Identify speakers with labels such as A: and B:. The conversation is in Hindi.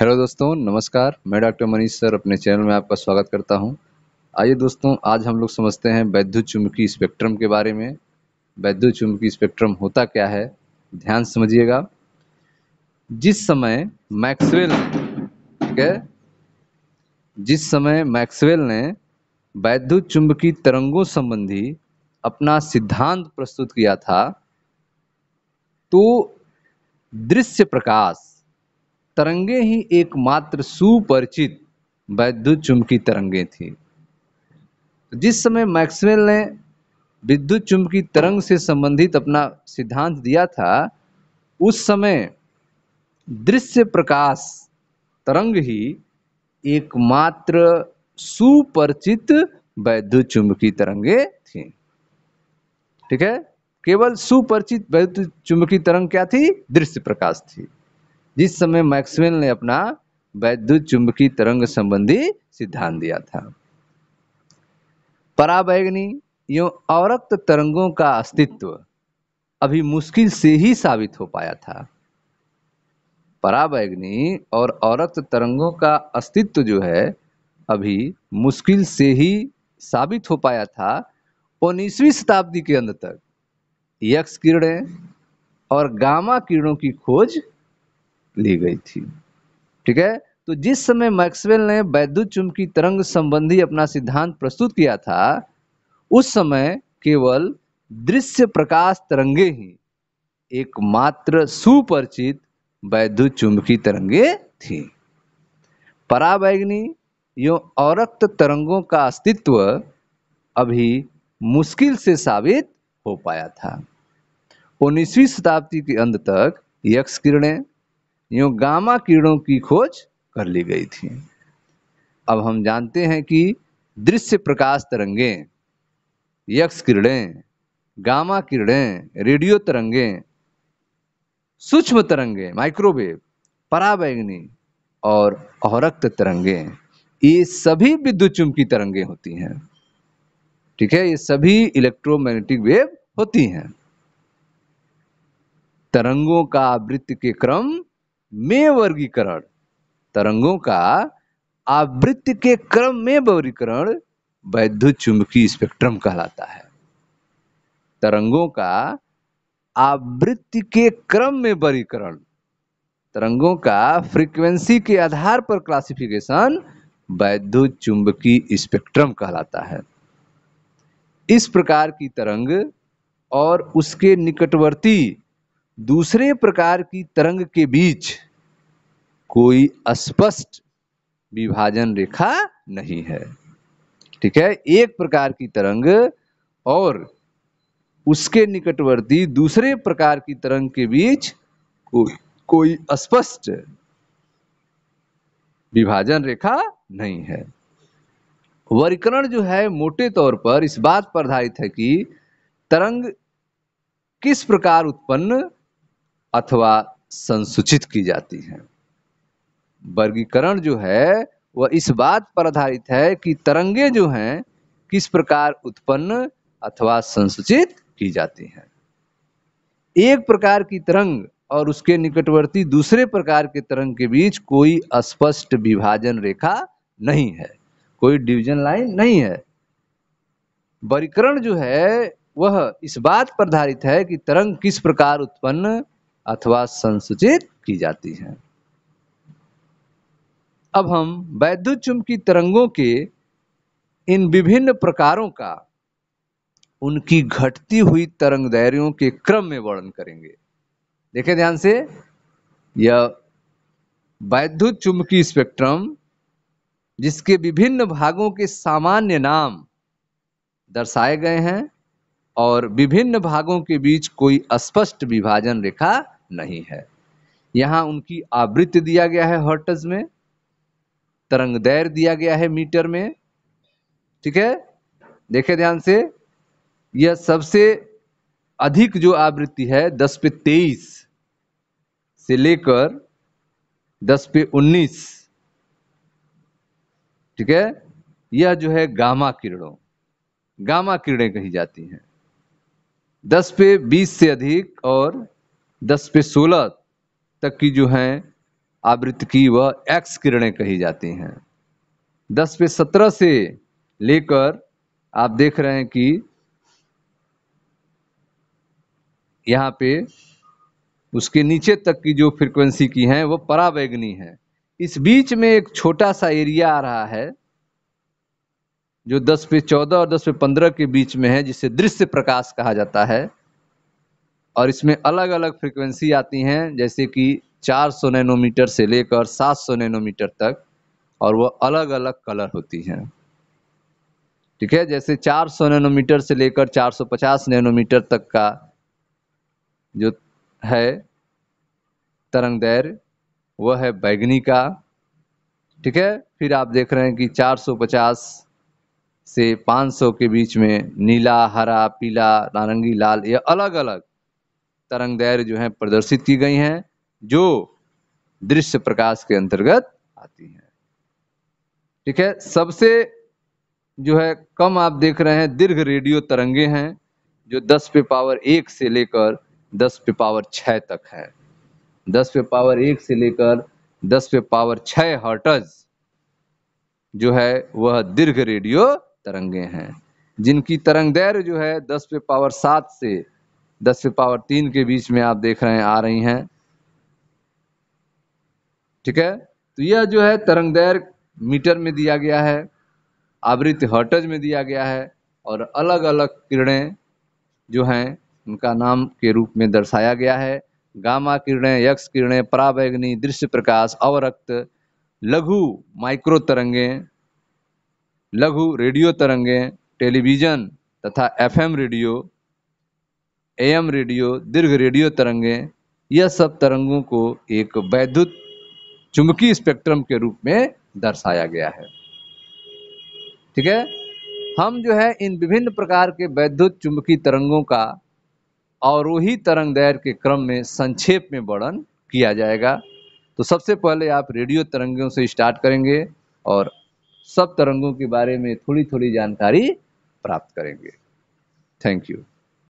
A: हेलो दोस्तों नमस्कार मैं डॉक्टर मनीष सर अपने चैनल में आपका स्वागत करता हूं आइए दोस्तों आज हम लोग समझते हैं वैद्युत चुंबकीय स्पेक्ट्रम के बारे में वैद्य चुंबकीय स्पेक्ट्रम होता क्या है ध्यान समझिएगा जिस समय मैक्सवेल ठीक है जिस समय मैक्सवेल ने वैद्युत चुंबकीय तरंगों संबंधी अपना सिद्धांत प्रस्तुत किया था तो दृश्य प्रकाश तरंगे ही एकमात्र सुपरिचित वैद्युत चुंबकीय तरंगे थी जिस समय मैक्सवेल ने विद्युत चुंबकी तरंग से संबंधित अपना सिद्धांत दिया था उस समय दृश्य प्रकाश तरंग ही एकमात्र सुपरिचित वैद्युत चुंबकी तरंगे थी ठीक है केवल सुपरिचित वैद्युत चुंबकी तरंग क्या थी दृश्य प्रकाश थी जिस समय मैक्सवेल ने अपना वैद्युत चुंबकीय तरंग संबंधी सिद्धांत दिया था पराबैगनी एवं अवरक्त तरंगों का अस्तित्व अभी मुश्किल से ही साबित हो पाया था पराबैगनी और अवरक्त तरंगों का अस्तित्व जो है अभी मुश्किल से ही साबित हो पाया था उन्नीसवीं शताब्दी के अंत तक यक्ष किरणें और गामा किरणों की खोज ली गई थी ठीक है तो जिस समय मैक्सवेल ने वैद्युत चुंबकीय तरंग संबंधी अपना सिद्धांत प्रस्तुत किया था उस समय केवल दृश्य प्रकाश तरंगे ही एकमात्र सुपरिचित वैद्युत चुंबकीय तरंगे थी पराबैगनी एवं औरक्त तरंगों का अस्तित्व अभी मुश्किल से साबित हो पाया था उन्नीसवीं शताब्दी के अंत तक यक्ष किरणें यूं गामा किरणों की खोज कर ली गई थी अब हम जानते हैं कि दृश्य प्रकाश तरंगे यक्ष किरणें गामा किरणें रेडियो तरंगे सूक्ष्म तरंगे माइक्रोवेव पराबैंगनी और अहरक्त तरंगे ये सभी विद्युत चुंबकीय तरंगे होती हैं ठीक है ये सभी इलेक्ट्रोमैग्नेटिक वेव होती हैं तरंगों का आवृत्ति के क्रम में वर्गीकरण तरंगों का आवृत्ति के क्रम में वर्गीकरण वैद्युत चुंबकीय स्पेक्ट्रम कहलाता है तरंगों का आवृत्ति के क्रम में वर्गीकरण तरंगों का फ्रीक्वेंसी के आधार पर क्लासिफिकेशन वैद्युत चुंबकीय स्पेक्ट्रम कहलाता है इस प्रकार की तरंग और उसके निकटवर्ती दूसरे प्रकार की तरंग के बीच कोई अस्पष्ट विभाजन रेखा नहीं है ठीक है एक प्रकार की तरंग और उसके निकटवर्ती दूसरे प्रकार की तरंग के बीच कोई कोई अस्पष्ट विभाजन रेखा नहीं है वर्गीकरण जो है मोटे तौर पर इस बात पर आधारित है कि तरंग किस प्रकार उत्पन्न अथवा संसूचित की जाती हैं वर्गीकरण जो है वह इस बात पर आधारित है कि तरंगे जो हैं किस प्रकार उत्पन्न अथवा संसूचित की जाती हैं एक प्रकार की तरंग और उसके निकटवर्ती दूसरे प्रकार के तरंग के बीच कोई अस्पष्ट विभाजन रेखा नहीं है कोई डिवीजन लाइन नहीं है वर्गीकरण जो है वह इस बात पर आधारित है कि तरंग किस प्रकार उत्पन्न अथवा संसूचित की जाती है अब हम वैद्युत चुंबकीय तरंगों के इन विभिन्न प्रकारों का उनकी घटती हुई तरंग दैर्यों के क्रम में वर्णन करेंगे देखें ध्यान से यह वैद्युत चुंबकीय स्पेक्ट्रम जिसके विभिन्न भागों के सामान्य नाम दर्शाए गए हैं और विभिन्न भागों के बीच कोई स्पष्ट विभाजन रेखा नहीं है यहां उनकी आवृत्ति दिया गया है हर्टज में तरंग दैर दिया गया है मीटर में ठीक है देखे ध्यान से यह सबसे अधिक जो आवृत्ति है दस पे तेईस से लेकर दस पे उन्नीस ठीक है यह जो है गामा किरणों गामा किरणें कही जाती हैं दस पे बीस से अधिक और दस पे सोलह तक की जो हैं आवृत्त की वह एक्स किरणें कही जाती हैं दस पे सत्रह से लेकर आप देख रहे हैं कि यहाँ पे उसके नीचे तक की जो फ्रिक्वेंसी की हैं वो परावैगनी है इस बीच में एक छोटा सा एरिया आ रहा है जो 10 पे 14 और 10 पे 15 के बीच में है जिसे दृश्य प्रकाश कहा जाता है और इसमें अलग अलग फ्रिक्वेंसी आती हैं जैसे कि 400 नैनोमीटर से लेकर 700 नैनोमीटर तक और वह अलग अलग कलर होती हैं ठीक है जैसे 400 नैनोमीटर से लेकर 450 नैनोमीटर तक का जो है तरंग दैर वह है बैगनी का ठीक है फिर आप देख रहे हैं कि 450 से 500 के बीच में नीला हरा पीला नारंगी लाल ये अलग अलग तरंग दैर्य जो है प्रदर्शित की गई हैं जो दृश्य प्रकाश के अंतर्गत आती हैं ठीक है सबसे जो है कम आप देख रहे हैं दीर्घ रेडियो तरंगे हैं जो 10 पे पावर एक से लेकर 10 पे पावर छः तक है 10 पे पावर एक से लेकर 10 पे पावर छः हर्टज जो है वह दीर्घ रेडियो तरंगे हैं जिनकी तरंग दैर्य जो है 10 पे पावर सात से दस से पावर तीन के बीच में आप देख रहे हैं आ रही हैं ठीक है तो यह जो है तरंग दैर मीटर में दिया गया है आवृत्त हर्टज में दिया गया है और अलग अलग किरणें जो हैं उनका नाम के रूप में दर्शाया गया है गामा किरणें यक्ष किरणें परावैग्नि दृश्य प्रकाश अवरक्त लघु माइक्रो तरंगे लघु रेडियो तरंगे टेलीविजन तथा एफएम रेडियो एम रेडियो दीर्घ रेडियो तरंगे यह सब तरंगों को एक वैद्युत चुंबकीय स्पेक्ट्रम के रूप में दर्शाया गया है ठीक है हम जो है इन विभिन्न प्रकार के वैद्युत चुंबकीय तरंगों का वही तरंग दैर के क्रम में संक्षेप में वर्णन किया जाएगा तो सबसे पहले आप रेडियो तरंगों से स्टार्ट करेंगे और सब तरंगों के बारे में थोड़ी थोड़ी जानकारी प्राप्त करेंगे थैंक यू